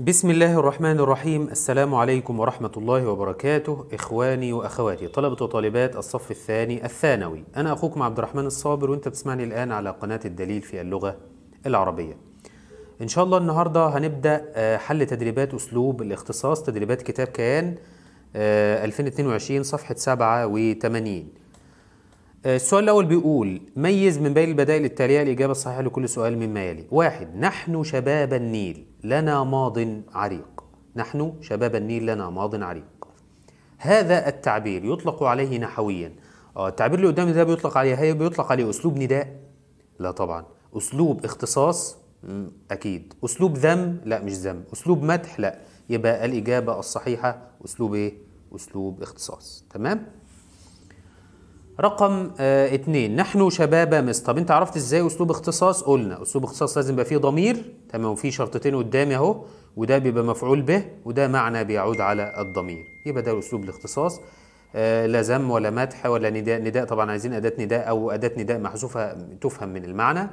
بسم الله الرحمن الرحيم السلام عليكم ورحمة الله وبركاته إخواني وأخواتي طلبة وطالبات الصف الثاني الثانوي أنا أخوكم عبد الرحمن الصابر وأنت بتسمعني الآن على قناة الدليل في اللغة العربية إن شاء الله النهاردة هنبدأ آه، حل تدريبات أسلوب الاختصاص تدريبات كتاب كيان 2022 آه، صفحة 87 السؤال الأول بيقول ميز من بين البدائل التالية الإجابة الصحيحة لكل سؤال مما يلي واحد نحن شباب النيل لنا ماض عريق نحن شباب النيل لنا ماض عريق هذا التعبير يطلق عليه نحويا آه، التعبير اللي قدامي ده بيطلق عليه هي بيطلق عليه أسلوب نداء لا طبعا أسلوب اختصاص أكيد أسلوب ذم لا مش ذم أسلوب مدح لا يبقى الإجابة الصحيحة أسلوب إيه؟ أسلوب اختصاص تمام؟ رقم آه اتنين نحن شباب مصر طب انت عرفت ازاي اسلوب اختصاص قلنا اسلوب اختصاص لازم يبقى فيه ضمير تمام وفيه شرطتين قدامي اهو وده بيبقى مفعول به وده معنى بيعود على الضمير يبقى ده اسلوب الاختصاص آه لا ذم ولا مدح ولا نداء نداء طبعا عايزين اداه نداء او اداه نداء محذوفه تفهم من المعنى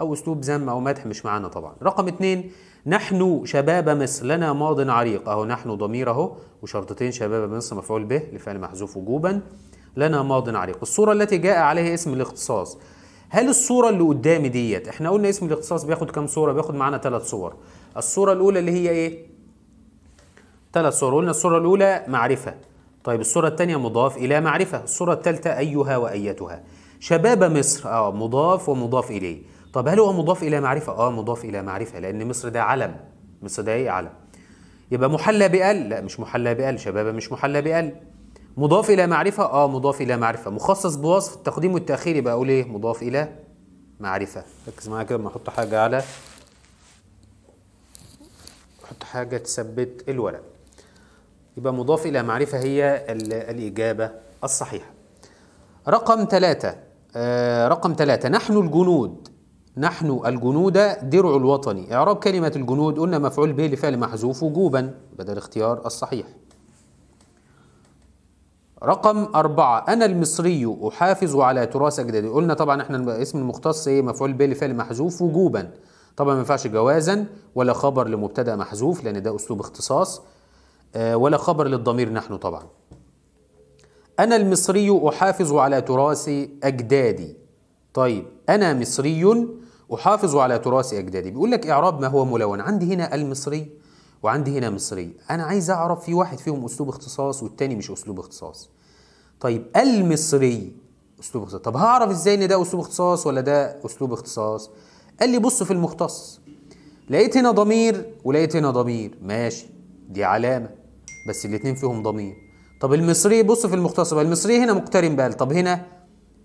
او اسلوب ذم او مدح مش معنى طبعا رقم اتنين نحن شباب مصر لنا ماض عريق اهو نحن ضمير اهو وشرطتين شباب مصر مفعول به لفعل محذوف وجوبا لنا ماض عريق الصورة التي جاء عليها اسم الاختصاص هل الصورة اللي قدامي ديت احنا قلنا اسم الاختصاص بياخد كام صورة بياخد معانا ثلاث صور الصورة الأولى اللي هي ايه ثلاث صور قلنا الصورة الأولى معرفة طيب الصورة الثانية مضاف إلى معرفة الصورة الثالثة أيها وأيتها شباب مصر اه مضاف ومضاف إليه طب هل هو مضاف إلى معرفة اه مضاف إلى معرفة لأن مصر ده علم مصر ده ايه علم يبقى محلى بأل لا مش محلى بأل شباب مش محلى بأل مضاف الى معرفه اه مضاف الى معرفه مخصص بوصف التقديم والتاخير يبقى اقول ايه مضاف الى معرفه ركز معايا كده لما احط حاجه على احط حاجه تثبت الورق يبقى مضاف الى معرفه هي الاجابه الصحيحه رقم ثلاثة آه رقم ثلاثة نحن الجنود نحن الجنود درع الوطني إعراب كلمة الجنود قلنا مفعول به لفعل محذوف وجوبا بدل الاختيار الصحيح رقم أربعة أنا المصري أحافظ على تراث أجدادي قلنا طبعا إحنا اسم المختص إيه مفعول به لفعل محذوف وجوبا طبعا ما ينفعش جوازا ولا خبر لمبتدأ محذوف لأن ده أسلوب اختصاص آه، ولا خبر للضمير نحن طبعا أنا المصري أحافظ على تراث أجدادي طيب أنا مصري أحافظ على تراث أجدادي بيقول لك إعراب ما هو ملون عندي هنا المصري وعندي هنا مصري انا عايز اعرف في واحد فيهم اسلوب اختصاص والتاني مش اسلوب اختصاص طيب المصري اسلوب اختصاص طب هعرف ازاي ان ده اسلوب اختصاص ولا ده اسلوب اختصاص قال لي بص في المختص لقيت هنا ضمير ولقيت هنا ضمير ماشي دي علامه بس الاتنين فيهم ضمير طب المصري بص في المختص بقى المصري هنا مقترن بقال طب هنا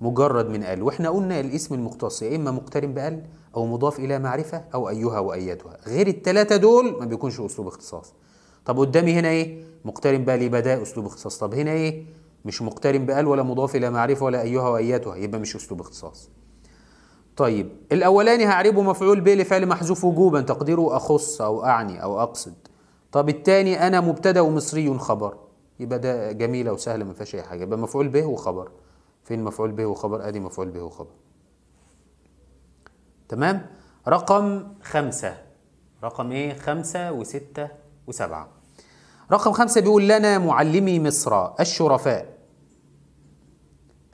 مجرد من قال واحنا قلنا الاسم المختص يا اما مقترن بقال أو مضاف إلى معرفة أو أيها وأيتها غير الثلاثة دول ما بيكونش أسلوب اختصاص طب قدامي هنا إيه مقترن بقى ليه أسلوب اختصاص طب هنا إيه مش مقترن بقال ولا مضاف إلى معرفة ولا أيها وأيتها يبقى مش أسلوب اختصاص طيب الأولاني هعربه مفعول به لفعل محذوف وجوبا تقديره أخص أو أعني أو أقصد طب الثاني أنا مبتدأ ومصري خبر يبقى ده جميلة وسهلة ما فيهاش أي حاجة يبقى مفعول به وخبر فين مفعول به وخبر أدي مفعول به وخبر تمام رقم خمسة رقم ايه خمسة وستة وسبعة رقم خمسة بيقول لنا معلمي مصر الشرفاء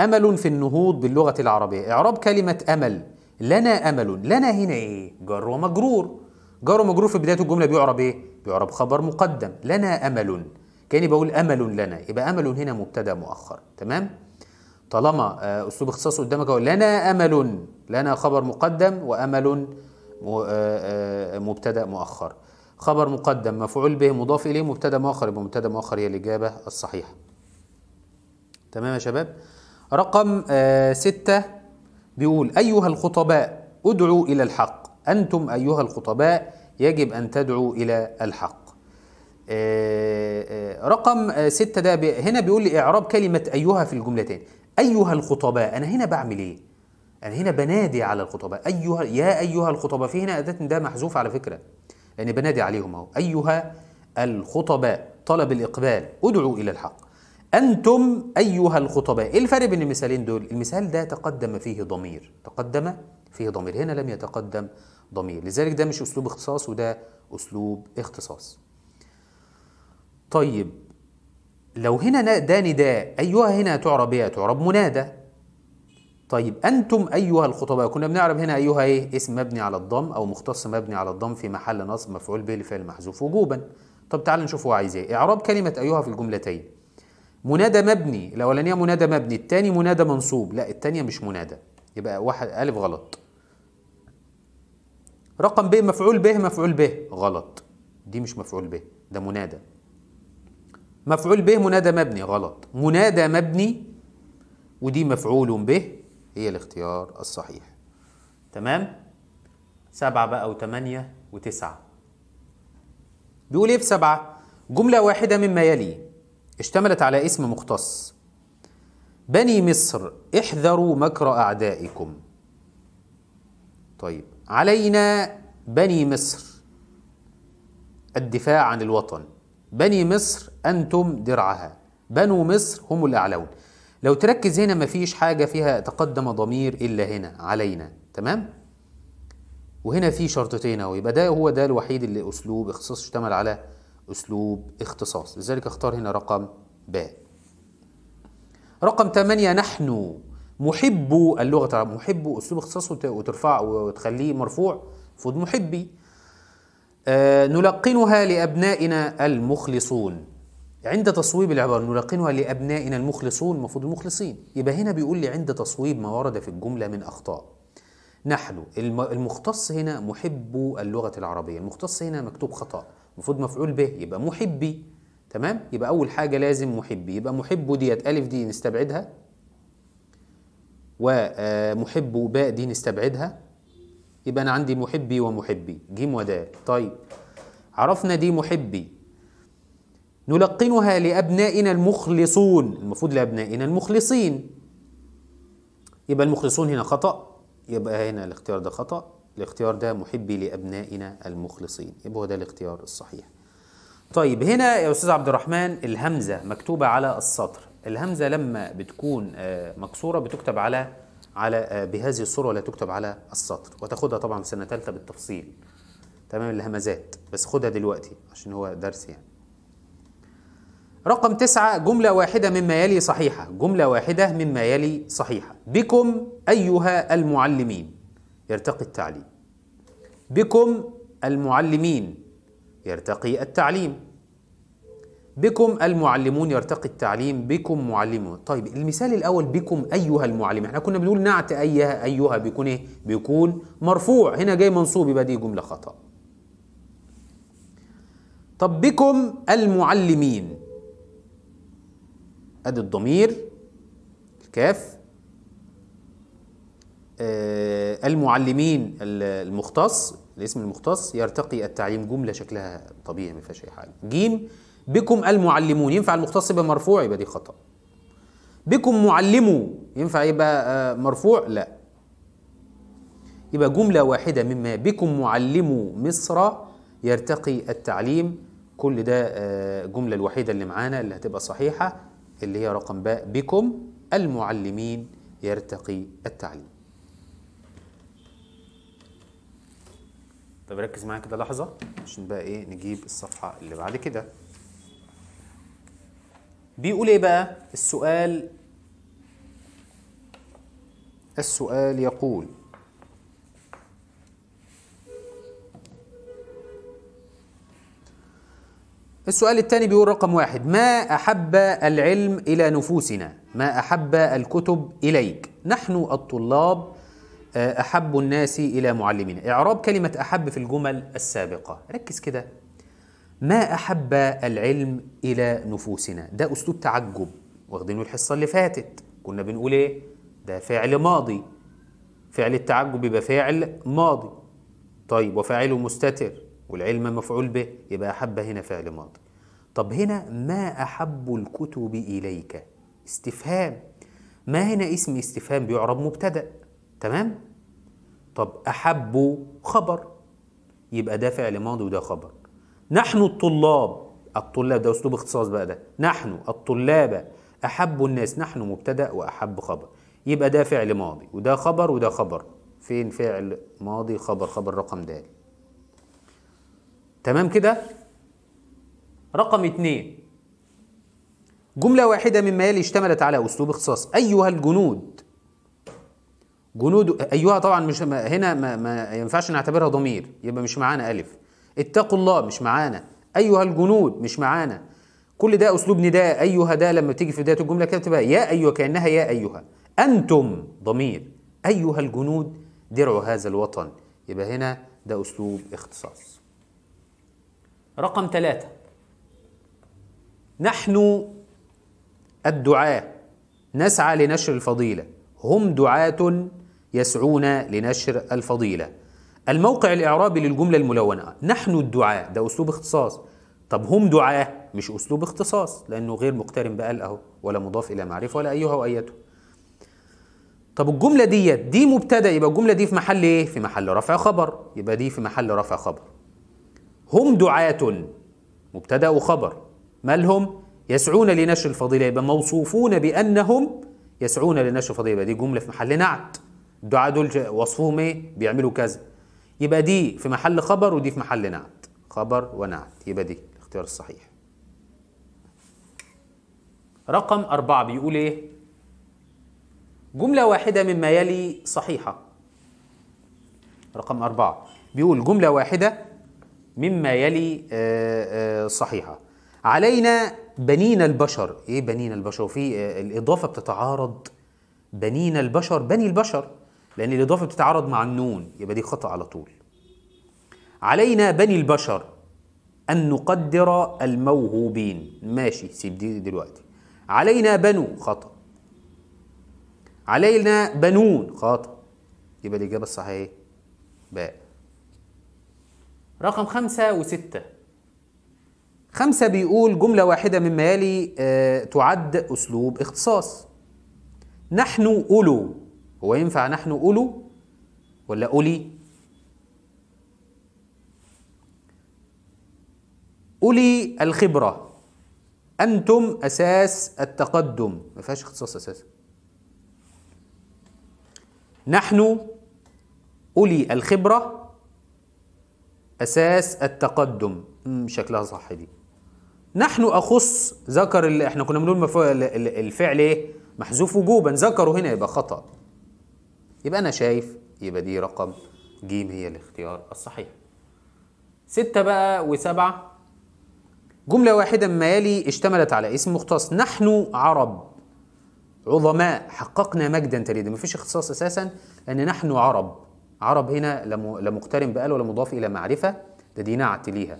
أمل في النهوض باللغة العربية إعراب كلمة أمل لنا أمل لنا هنا إيه جر ومجرور جار ومجرور في بداية الجملة بيعرب إيه بيعرب خبر مقدم لنا أمل كأني بقول أمل لنا يبقى أمل هنا مبتدأ مؤخر تمام طالما آه، اسلوب اختصاص قدامك لنا امل لنا خبر مقدم وامل آه، آه، مبتدا مؤخر خبر مقدم مفعول به مضاف اليه مبتدا مؤخر يبقى مبتدا مؤخر هي الاجابه الصحيحه تمام يا شباب رقم ستة بيقول أيها الخطباء ادعوا إلى الحق أنتم أيها الخطباء يجب أن تدعوا إلى الحق رقم ستة ده هنا بيقول لي إعراب كلمة أيها في الجملتين أيها الخطباء أنا هنا بعمل إيه؟ أنا هنا بنادي على الخطباء أيها يا أيها الخطباء في هنا أداة ده محذوف على فكرة لأني بنادي عليهم أهو أيها الخطباء طلب الإقبال ادعوا إلى الحق أنتم أيها الخطباء إيه الفرق بين المثالين دول؟ المثال ده تقدم فيه ضمير تقدم فيه ضمير هنا لم يتقدم ضمير لذلك ده مش أسلوب اختصاص وده أسلوب اختصاص طيب لو هنا ده نداء أيها هنا تعرب إيه؟ تعرب منادى طيب أنتم أيها الخطباء كنا بنعرف هنا أيها إيه؟ اسم مبني على الضم أو مختص مبني على الضم في محل نصب مفعول به لفعل محذوف وجوبا طب تعال نشوف هو عايز إيه إعراب كلمة أيها في الجملتين منادى مبني الأولانية منادى مبني الثاني منادى منصوب لا الثانية مش منادى يبقى واحد ألف غلط رقم ب مفعول به مفعول به غلط دي مش مفعول به ده منادى مفعول به منادى مبني غلط منادى مبني ودي مفعول به هي الاختيار الصحيح تمام سبعة بقى وثمانية وتسعة بيقول ايه في سبعة جملة واحدة مما يلي اشتملت على اسم مختص بني مصر احذروا مكر أعدائكم طيب علينا بني مصر الدفاع عن الوطن بني مصر أنتم درعها بنو مصر هم الأعلون لو تركز هنا مفيش حاجة فيها تقدم ضمير إلا هنا علينا تمام؟ وهنا في شرطتين اهو يبقى ده هو ده الوحيد اللي أسلوب اختصاص اشتمل على أسلوب اختصاص لذلك اختار هنا رقم ب رقم ثمانية نحن محبو اللغة محبو أسلوب اختصاص وترفع وتخليه مرفوع فود محبي آه، نلقنها لأبنائنا المخلصون عند تصويب العبارة نلقنها لأبنائنا المخلصون المفروض المخلصين يبقى هنا بيقول لي عند تصويب ما ورد في الجملة من أخطاء نحن المختص هنا محب اللغة العربية المختص هنا مكتوب خطأ المفروض مفعول به يبقى محبي تمام يبقى أول حاجة لازم محبي يبقى محب ديت ألف دي نستبعدها ومحب آه، باء دي نستبعدها يبقى أنا عندي محبي ومحبي ج ودال طيب عرفنا دي محبي نلقنها لأبنائنا المخلصون المفروض لأبنائنا المخلصين يبقى المخلصون هنا خطأ يبقى هنا الاختيار ده خطأ الاختيار ده محبي لأبنائنا المخلصين يبقى هو ده الاختيار الصحيح طيب هنا يا أستاذ عبد الرحمن الهمزة مكتوبة على السطر الهمزة لما بتكون آه، مكسورة بتكتب على على آه، بهذه الصورة ولا تكتب على السطر وتاخدها طبعا في سنة ثالثة بالتفصيل تمام الهمزات بس خدها دلوقتي عشان هو درس يعني رقم تسعة جملة واحدة مما يلي صحيحة جملة واحدة مما يلي صحيحة بكم أيها المعلمين يرتقي التعليم بكم المعلمين يرتقي التعليم بكم المعلمون يرتقي التعليم بكم معلمون طيب المثال الاول بكم ايها المعلم احنا كنا بنقول نعت أيه، ايها ايها بيكون ايه بيكون مرفوع هنا جاي منصوب يبقى دي جمله خطا طب بكم المعلمين ادي الضمير الكاف آه المعلمين المختص الاسم المختص يرتقي التعليم جمله شكلها طبيعي ما فيهاش اي حاجه جيم بكم المعلمون ينفع المختص يبقى مرفوع يبقى دي خطأ بكم معلموا ينفع يبقى آه، مرفوع لا يبقى جملة واحدة مما بكم معلموا مصر يرتقي التعليم كل ده الجملة آه، الوحيدة اللي معانا اللي هتبقى صحيحة اللي هي رقم باء بكم المعلمين يرتقي التعليم طب ركز معايا كده لحظة عشان بقى ايه نجيب الصفحة اللي بعد كده بيقول ايه بقى السؤال السؤال يقول السؤال الثاني بيقول رقم واحد ما أحب العلم إلى نفوسنا ما أحب الكتب إليك نحن الطلاب آه، أحب الناس إلى معلمنا إعراب كلمة أحب في الجمل السابقة ركز كده ما أحب العلم إلى نفوسنا ده أسلوب تعجب واخدينه الحصة اللي فاتت كنا بنقول إيه ده فعل ماضي فعل التعجب يبقى فعل ماضي طيب وفاعله مستتر والعلم مفعول به يبقى أحب هنا فعل ماضي طب هنا ما أحب الكتب إليك استفهام ما هنا اسم استفهام بيعرب مبتدأ تمام طب أحب خبر يبقى ده فعل ماضي وده خبر نحن الطلاب الطلاب ده اسلوب اختصاص بقى ده نحن الطلاب احب الناس نحن مبتدا واحب خبر يبقى ده فعل ماضي وده خبر وده خبر فين فعل ماضي خبر خبر رقم د تمام كده رقم اتنين جملة واحدة مما يلي اشتملت على أسلوب اختصاص أيها الجنود جنود أيها طبعا مش هنا ما, ما ينفعش نعتبرها ضمير يبقى مش معانا ألف اتقوا الله مش معانا ايها الجنود مش معانا كل ده اسلوب نداء ايها ده لما تيجي في بدايه الجمله كده بتبقى يا ايها كانها يا ايها انتم ضمير ايها الجنود درع هذا الوطن يبقى هنا ده اسلوب اختصاص رقم ثلاثة نحن الدعاة نسعى لنشر الفضيلة هم دعاة يسعون لنشر الفضيلة الموقع الإعرابي للجملة الملونة نحن الدعاء ده أسلوب اختصاص طب هم دعاء مش أسلوب اختصاص لأنه غير مقترن بقال أهو ولا مضاف إلى معرفة ولا أيها وأيته طب الجملة ديت دي مبتدأ يبقى الجملة دي في محل إيه؟ في محل رفع خبر يبقى دي في محل رفع خبر هم دعاة مبتدأ وخبر ما لهم؟ يسعون لنشر الفضيلة يبقى موصوفون بأنهم يسعون لنشر الفضيلة يبقى دي جملة في محل نعت الدعاة دول وصفهم إيه؟ بيعملوا كذا يبقى دي في محل خبر ودي في محل نعت خبر ونعت يبقى دي الاختيار الصحيح رقم أربعة بيقول إيه جملة واحدة مما يلي صحيحة رقم أربعة بيقول جملة واحدة مما يلي آه، آه، صحيحة علينا بنينا البشر إيه بنينا البشر وفي آه، الإضافة بتتعارض بنينا البشر بني البشر لأن الإضافة بتتعارض مع النون يبقى دي خطأ على طول علينا بني البشر أن نقدر الموهوبين ماشي سيب دي دلوقتي علينا بنو خطأ علينا بنون خطأ يبقى الإجابة الصحيحة إيه؟ باء رقم خمسة وستة خمسة بيقول جملة واحدة مما يلي آه، تعد أسلوب اختصاص نحن أولو هو ينفع نحن أولو ولا أولي؟ أولي الخبرة أنتم أساس التقدم ما فيهاش اختصاص أساسا نحن أولي الخبرة أساس التقدم شكلها صح دي نحن أخص ذكر اللي احنا كنا بنقول الفعل ايه محذوف وجوبا ذكروا هنا يبقى خطأ يبقى أنا شايف يبقى دي رقم ج هي الاختيار الصحيح ستة بقى وسبعة جملة واحدة ما يلي اشتملت على اسم مختص نحن عرب عظماء حققنا مجدا ما فيش اختصاص أساسا أن نحن عرب عرب هنا لا مقترن بقال ولا مضاف إلى معرفة ده دي نعت ليها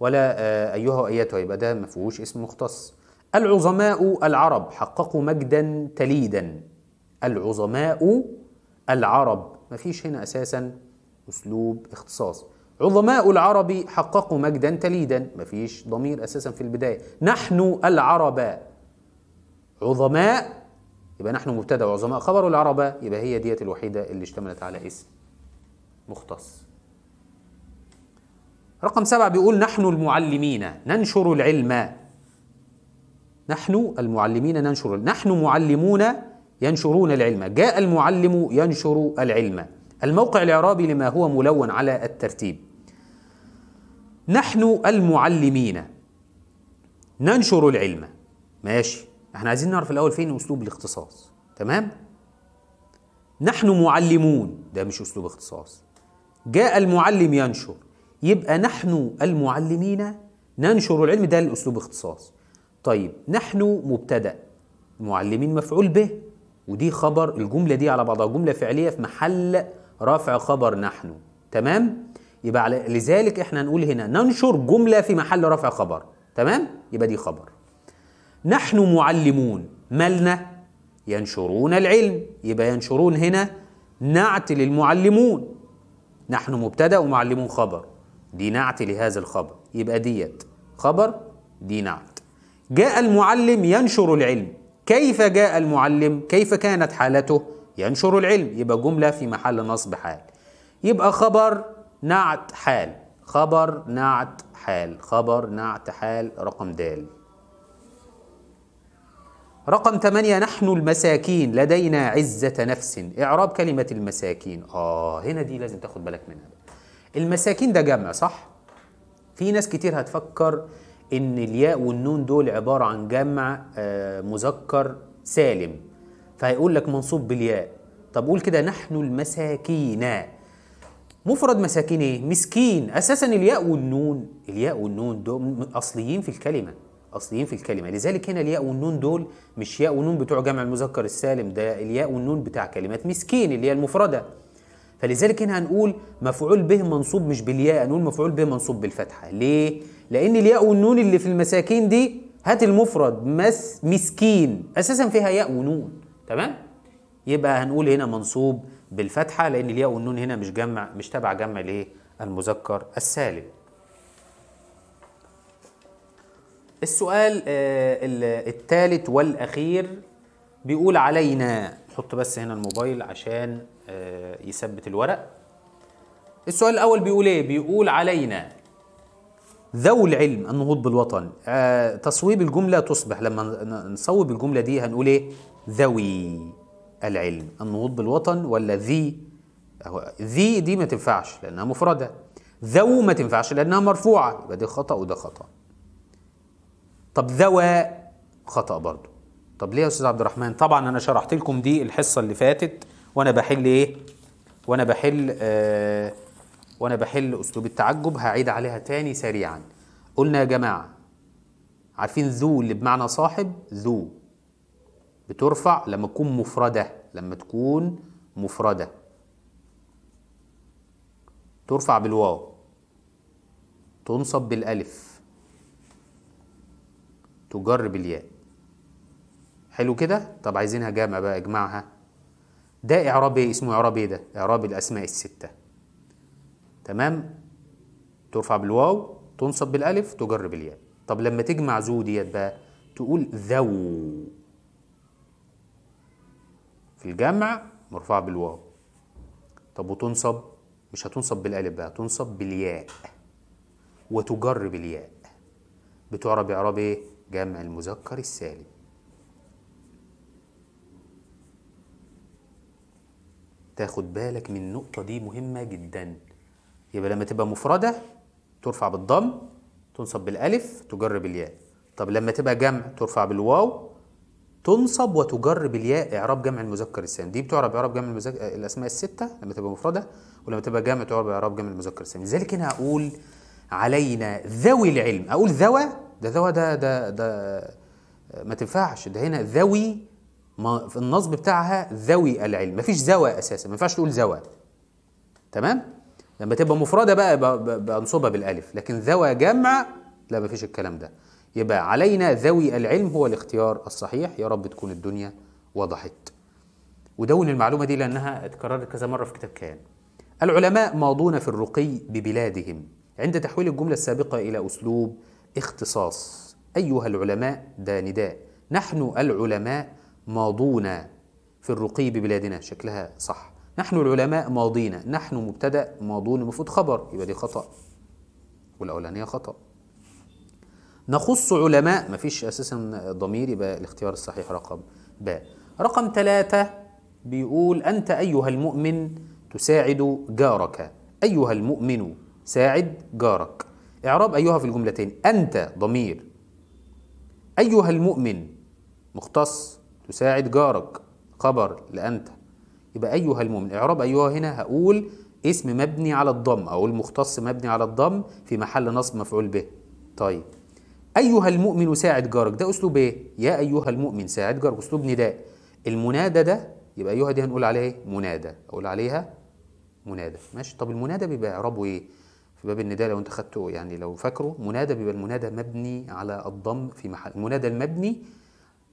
ولا آه، أيها وأيتها يبقى ده ما فيهوش اسم مختص العظماء العرب حققوا مجدا تليدا العظماء العرب ما فيش هنا أساسا أسلوب اختصاص عظماء العرب حققوا مجدا تليدا ما فيش ضمير أساسا في البداية نحن العرب عظماء يبقى نحن مبتدا وعظماء خبر العرب يبقى هي ديت الوحيدة اللي اشتملت على اسم مختص رقم سبعة بيقول نحن المعلمين ننشر العلم نحن المعلمين ننشر نحن معلمون ينشرون العلم جاء المعلم ينشر العلم الموقع الإعرابي لما هو ملون على الترتيب نحن المعلمين ننشر العلم ماشي احنا عايزين نعرف الأول فين أسلوب الاختصاص تمام نحن معلمون ده مش أسلوب اختصاص جاء المعلم ينشر يبقى نحن المعلمين ننشر العلم ده الأسلوب اختصاص طيب نحن مبتدأ معلمين مفعول به ودي خبر الجملة دي على بعضها جملة فعلية في محل رفع خبر نحن تمام يبقى لذلك احنا هنقول هنا ننشر جملة في محل رفع خبر تمام يبقى دي خبر نحن معلمون مالنا ينشرون العلم يبقى ينشرون هنا نعت للمعلمون نحن مبتدا ومعلمون خبر دي نعت لهذا الخبر يبقى ديت خبر دي نعت جاء المعلم ينشر العلم كيف جاء المعلم كيف كانت حالته ينشر العلم يبقى جملة في محل نصب حال يبقى خبر نعت حال خبر نعت حال خبر نعت حال رقم د رقم ثمانية نحن المساكين لدينا عزة نفس إعراب كلمة المساكين آه هنا دي لازم تاخد بالك منها المساكين ده جمع صح؟ في ناس كتير هتفكر ان الياء والنون دول عباره عن جمع آه، مذكر سالم فهيقول لك منصوب بالياء طب قول كده نحن المساكين مفرد مساكين ايه مسكين اساسا الياء والنون الياء والنون دول اصليين في الكلمه اصليين في الكلمه لذلك هنا الياء والنون دول مش ياء ونون بتوع جمع المذكر السالم ده الياء والنون بتاع كلمه مسكين اللي هي المفرده فلذلك هنا هنقول مفعول به منصوب مش بالياء هنقول مفعول به منصوب بالفتحه ليه لان الياء والنون اللي في المساكين دي هات المفرد مس مسكين اساسا فيها ياء ونون تمام يبقى هنقول هنا منصوب بالفتحه لان الياء والنون هنا مش جمع مش تبع جمع ليه؟ المذكر السالم السؤال آه، الثالث والاخير بيقول علينا نحط بس هنا الموبايل عشان آه، يثبت الورق السؤال الاول بيقول ايه بيقول علينا ذو العلم النهوض بالوطن آه، تصويب الجمله تصبح لما نصوب الجمله دي هنقول ايه ذوي العلم النهوض بالوطن ولا ذي ذي دي ما تنفعش لانها مفرده ذو ما تنفعش لانها مرفوعه يبقى دي خطا وده خطا طب ذوى خطا برضه طب ليه يا استاذ عبد الرحمن طبعا انا شرحت لكم دي الحصه اللي فاتت وانا بحل ايه وانا بحل آه وانا بحل اسلوب التعجب هعيد عليها تاني سريعا قلنا يا جماعه عارفين ذو اللي بمعنى صاحب ذو بترفع لما تكون مفرده لما تكون مفرده ترفع بالواو تنصب بالالف تجر بالياء حلو كده طب عايزينها جمع بقى اجمعها ده إعرابي إيه؟ اسمه إعرابي إيه ده؟ إعراب الأسماء الستة تمام؟ ترفع بالواو تنصب بالألف تجر بالياء طب لما تجمع ذو ديت بقى تقول ذو في الجمع مرفع بالواو طب وتنصب مش هتنصب بالألف بقى تنصب بالياء وتجر بالياء بتعرب إعراب إيه؟ جمع المذكر السالم تاخد بالك من النقطة دي مهمة جدا يبقى لما تبقى مفردة ترفع بالضم تنصب بالألف تجر بالياء طب لما تبقى جمع ترفع بالواو تنصب وتجر بالياء إعراب جمع المذكر السالم دي بتعرب إعراب جمع المذكر الأسماء الستة لما تبقى مفردة ولما تبقى جمع تعرب إعراب جمع المذكر السالم لذلك أنا أقول علينا ذوي العلم أقول ذوى ده ذوى ده ده ده ما تنفعش ده هنا ذوي ما في النصب بتاعها ذوي العلم مفيش ذوى اساسا ما ينفعش تقول ذوى تمام لما تبقى مفرده بقى بنصبها بالالف لكن ذوى جمع لا مفيش الكلام ده يبقى علينا ذوي العلم هو الاختيار الصحيح يا رب تكون الدنيا وضحت ودون المعلومه دي لانها اتكررت كذا مره في كتاب كيان العلماء ماضون في الرقي ببلادهم عند تحويل الجمله السابقه الى اسلوب اختصاص ايها العلماء ده نداء نحن العلماء ماضونا في الرقي ببلادنا شكلها صح نحن العلماء ماضينا نحن مبتدا ماضون المفروض خبر يبقى دي خطا والاولانيه خطا نخص علماء مفيش اساسا ضمير يبقى الاختيار الصحيح رقم ب رقم ثلاثة بيقول أنت أيها المؤمن تساعد جارك أيها المؤمن ساعد جارك إعراب أيها في الجملتين أنت ضمير أيها المؤمن مختص تساعد جارك خبر لأنت يبقى أيها المؤمن إعراب أيها هنا هقول اسم مبني على الضم أو المختص مبني على الضم في محل نصب مفعول به طيب أيها المؤمن ساعد جارك ده أسلوب إيه؟ يا أيها المؤمن ساعد جارك أسلوب نداء المنادى ده يبقى أيها دي هنقول عليها إيه؟ منادى أقول عليها منادى ماشي طب المنادى بيبقى إعرابه إيه؟ في باب النداء لو أنت خدته يعني لو فاكره منادى بيبقى المنادى مبني على الضم في محل المنادى المبني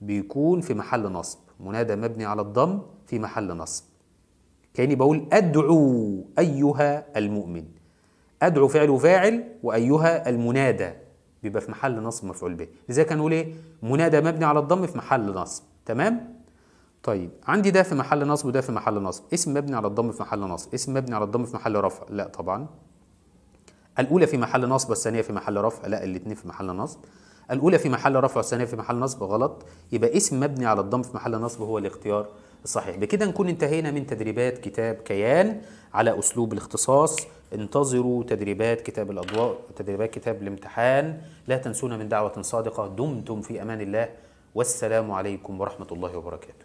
بيكون في محل نصب منادى مبني على الضم في محل نصب كاني بقول ادعو ايها المؤمن ادعو فعل وفاعل وايها المنادى بيبقى في محل نصب مفعول به لذلك هنقول ايه منادى مبني على الضم في محل نصب تمام طيب عندي ده في محل نصب وده في محل نصب اسم مبني على الضم في محل نصب اسم مبني على الضم في محل رفع لا طبعا الاولى في محل نصب والثانيه في محل رفع لا الاثنين في محل نصب الاولى في محل رفع والثانيه في محل نصب غلط يبقى اسم مبني على الضم في محل نصب هو الاختيار الصحيح بكده نكون انتهينا من تدريبات كتاب كيان على اسلوب الاختصاص انتظروا تدريبات كتاب الاضواء وتدريبات كتاب الامتحان لا تنسونا من دعوه صادقه دمتم في امان الله والسلام عليكم ورحمه الله وبركاته